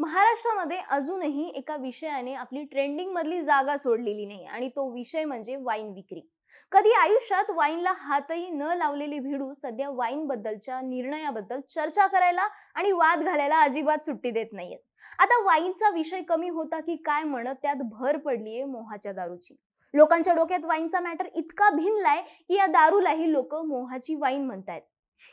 महाराष्ट्रामध्ये अजूनही एका विषयाने आपली ट्रेंडिंग मधली जागा सोडलेली नाही आणि तो विषय म्हणजे वाईन विक्री कधी आयुष्यात वाईनला हातही न लावलेले भिडू सध्या वाईन बद्दलच्या निर्णयाबद्दल चर्चा करायला आणि वाद घालायला अजिबात सुट्टी देत नाहीयेत आता वाईनचा विषय कमी होता की काय म्हणत त्यात भर पडलीये मोहाच्या दारूची लोकांच्या डोक्यात वाईनचा मॅटर इतका भिनलाय की या दारूलाही लोक मोहाची वाईन म्हणतायत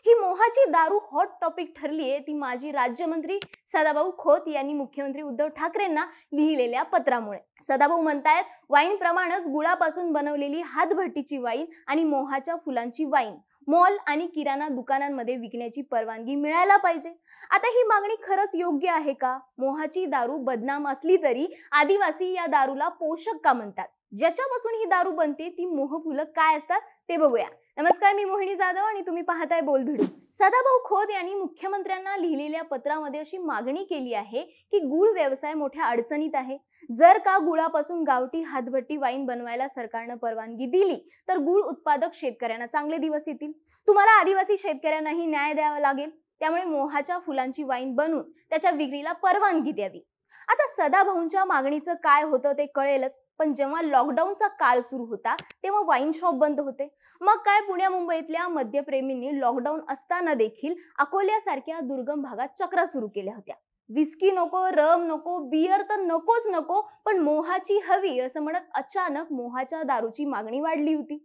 ही मोहाची दारू हॉट टॉपिक ठरली आहे ती माजी राज्यमंत्री सदाभाऊ खोत यांनी मुख्यमंत्री उद्धव ठाकरेंना लिहिलेल्या पत्रामुळे सदाभाऊ म्हणतायत वाईन प्रमाणच गुळापासून बनवलेली हातभट्टीची वाईन आणि मोहाच्या फुलांची वाईन मॉल आणि किराणा दुकानांमध्ये विकण्याची परवानगी मिळायला पाहिजे आता ही मागणी खरंच योग्य आहे का मोहाची दारू बदनाम असली तरी आदिवासी या दारूला पोषक का म्हणतात ज्याच्यापासून ही दारू बनते ती मोहफुलं काय असतात ते बघूया नमस्कार मी मोहिनी जाधव आणि तुम्ही पाहताय बोल भिडू सदाभाऊ खोत यांनी मुख्यमंत्र्यांना लिहिलेल्या पत्रामध्ये अशी मागणी केली आहे की गुळ व्यवसाय मोठ्या अडचणीत आहे जर का गुळापासून गावठी हातभट्टी वाईन बनवायला सरकारनं परवानगी दिली तर गुळ उत्पादक शेतकऱ्यांना चांगले दिवस येतील तुम्हाला आदिवासी शेतकऱ्यांनाही न्याय द्यावा लागेल त्यामुळे मोहाच्या फुलांची वाईन बनवून त्याच्या विक्रीला परवानगी द्यावी आता सदाभाऊंच्या मागणीचं काय होतं ते कळेलच पण जेव्हा लॉकडाऊनचा काळ सुरू होता तेव्हा वाईन शॉप बंद होते मग काय पुण्या मुंबईतल्या मद्यप्रेमींनी लॉकडाऊन असताना देखील अकोल्यासारख्या दुर्गम भागात चक्रा सुरू केल्या होत्या विस्की नको रम नको बियर तर नकोच नको पण मोहाची हवी असं म्हणत अचानक मोहाच्या दारूची मागणी वाढली होती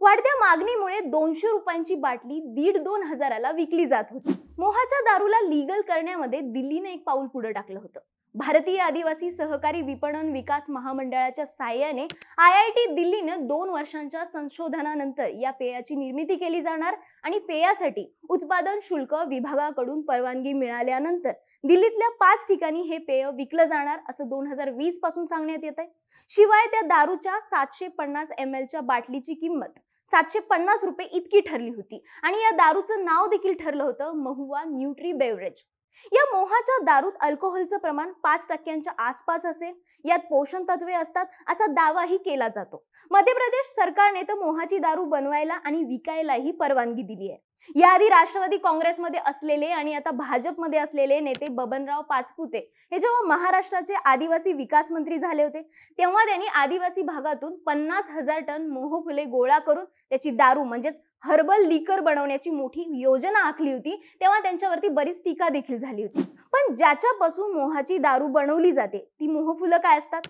वाढत्या मागणीमुळे दोनशे रुपयांची बाटली दीड दोन हजाराला विकली जात होती मोहाच्या दारूला लीगल करण्यामध्ये दिल्लीने एक पाऊल पुढे टाकलं होतं भारतीय आदिवासी सहकारी विपणन विकास महामंडळाच्या साह्याने आय आय टी दिल्लीनं दोन वर्षांच्या संशोधनानंतर या पेयाची निर्मिती केली जाणार आणि पेयासाठी उत्पादन शुल्क विभागाकडून परवानगी मिळाल्यानंतर दिल्लीतल्या पाच ठिकाणी हे पेय विकलं जाणार असं दोन हजार वीस पासून सांगण्यात येत आहे शिवाय त्या दारूच्या सातशे पन्नास एम एलच्या बाटलीची किंमत सातशे पन्नास रुपये इतकी ठरली होती आणि या दारूचं नाव देखील ठरलं होतं महुवा न्यूट्री बेवरेज या मोहाच्या दारूत अल्कोहोलचं प्रमाण पाच टक्क्यांच्या आसपास असेल यात पोषण तत्वे असतात असा दावाही केला जातो मध्य प्रदेश सरकारने तर मोहाची दारू बनवायला आणि विकायलाही परवानगी दिली आहे याआधी राष्ट्रवादी काँग्रेसमध्ये असलेले आणि आता भाजपमध्ये असलेले नेते बबनराव पाचपुते हे जेव्हा महाराष्ट्राचे आदिवासी विकास मंत्री झाले होते तेव्हा त्यांनी आदिवासी भागातून पन्नास हजार टन मोहफुले गोळा करून त्याची दारू म्हणजेच हर्बल लिकर बनवण्याची मोठी योजना आखली होती तेव्हा त्यांच्यावरती बरीच टीका देखील झाली होती पण ज्याच्यापासून मोहाची दारू बनवली जाते ती मोहफुलं काय असतात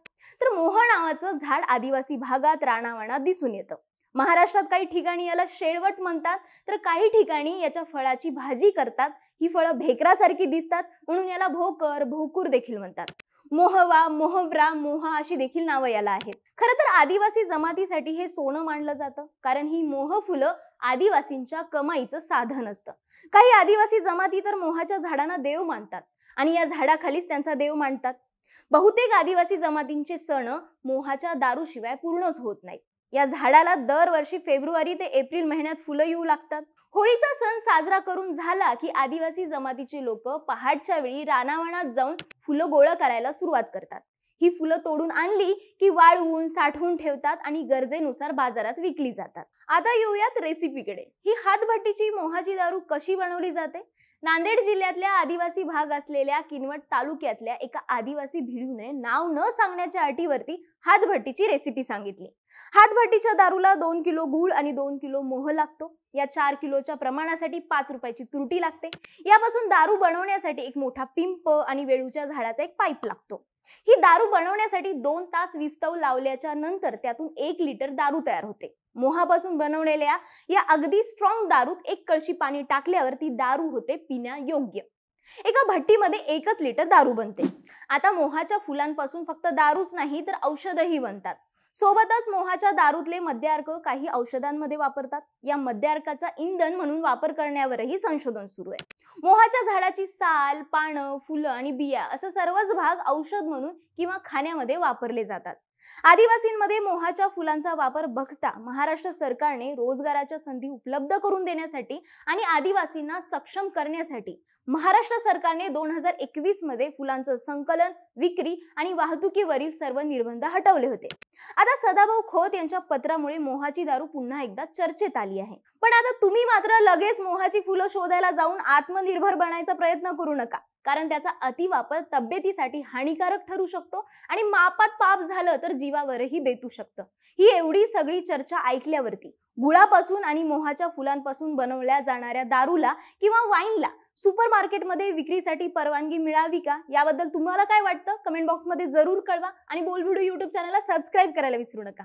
तर मोह नावाचं झाड आदिवासी भागात राणावाना दिसून येतं महाराष्ट्रात काही ठिकाणी याला शेळवट म्हणतात तर काही ठिकाणी याच्या फळाची भाजी करतात ही फळं भेकरासारखी दिसतात म्हणून याला भोकर भोकूर देखील म्हणतात मोहवा मोहवरा मोहा अशी देखील नावं याला आहेत खरं तर आदिवासी जमातीसाठी हे सोनं मानलं जातं कारण ही मोह फुलं आदिवासींच्या कमाईचं साधन असतं काही आदिवासी जमाती तर मोहाच्या झाडांना देव मानतात आणि या झाडाखालीच त्यांचा देव मानतात बहुतेक आदिवासी जमातींचे सण मोहाच्या दारूशिवाय पूर्णच होत नाही या झाडाला दरवर्षी फेब्रुवारी ते एप्रिल महिन्यात फुलं येऊ लागतात होळीचा सण साजरा करून झाला की आदिवासी जमातीचे लोक पहाटच्या वेळी रानावणात जाऊन फुलं गोळा करायला सुरुवात करतात ही फुलं तोडून आणली की वाळवून साठवून ठेवतात आणि गरजेनुसार बाजारात विकली जातात आता येऊयात रेसिपीकडे ही हातभट्टीची मोहाची दारू कशी बनवली जाते नांदेड जिल्ह्यातल्या आदिवासी भाग असलेल्या किनवट तालुक्यातल्या एका आदिवासी भिडूने नाव न सांगण्याच्या अटीवरती हातभट्टीची रेसिपी सांगितली हातभट्टीच्या दारूला दोन किलो गूळ आणि दोन किलो मोह लागतो या चार किलोच्या प्रमाणासाठी पाच रुपयाची त्रुटी लागते यापासून दारू बनवण्यासाठी एक मोठा पिंप आणि वेळूच्या झाडाचा एक पाईप लागतो ही दारू बनवण्यासाठी दोन तास विस्तव लावल्याच्या नंतर त्यातून एक लिटर दारू तयार होते मोहापासून बनवलेल्या या अगदी स्ट्रॉंग दारूत एक कळशी पाणी टाकल्यावर ती दारू होते पिण्यायोग्य एका भट्टीमध्ये एकच लिटर दारू बनते आता मोहाच्या फुलांपासून फक्त दारूच नाही तर औषधही बनतात सोबतच मोहाच्या दारूतले मद्यार्क काही औषधांमध्ये वापरतात या मद्यार्काचा इंधन म्हणून वापर करण्यावरही संशोधन सुरू आहे मोहाच्या झाडाची साल पानं फुलं आणि बिया असं सर्वच भाग औषध म्हणून किंवा खाण्यामध्ये वापरले जातात आदिवासींमध्ये मोहाच्या फुलांचा वापर बघता महाराष्ट्र सरकारने रोजगाराच्या संधी उपलब्ध करून देण्यासाठी आणि आदिवासींना सक्षम करण्यासाठी महाराष्ट्र सरकारने दोन हजार एकवीस मध्ये फुलांचं संकलन विक्री आणि वाहतुकीवरील सर्व निर्बंध हटवले होते आता सदाभाऊ खोत यांच्या पत्रामुळे मोहाची दारू पुन्हा एकदा चर्चेत आली आहे पण आता तुम्ही मात्र लगेच मोहाची फुलं शोधायला जाऊन आत्मनिर्भर बनायचा प्रयत्न करू नका कारण त्याचा अतिवापर तब्येतीसाठी हानिकारक ठरू शकतो आणि मापात पाप झालं तर जीवावरही बेतू शकतं ही एवढी सगळी चर्चा ऐकल्यावरती गुळापासून आणि मोहाच्या फुलांपासून बनवल्या जाणाऱ्या दारूला किंवा वाईनला सुपर मार्केटमध्ये विक्रीसाठी परवानगी मिळावी का याबद्दल तुम्हाला काय वाटतं कमेंट बॉक्समध्ये जरूर कळवा आणि बोलबिडू यूट्यूब चॅनलला सबस्क्राईब करायला विसरू नका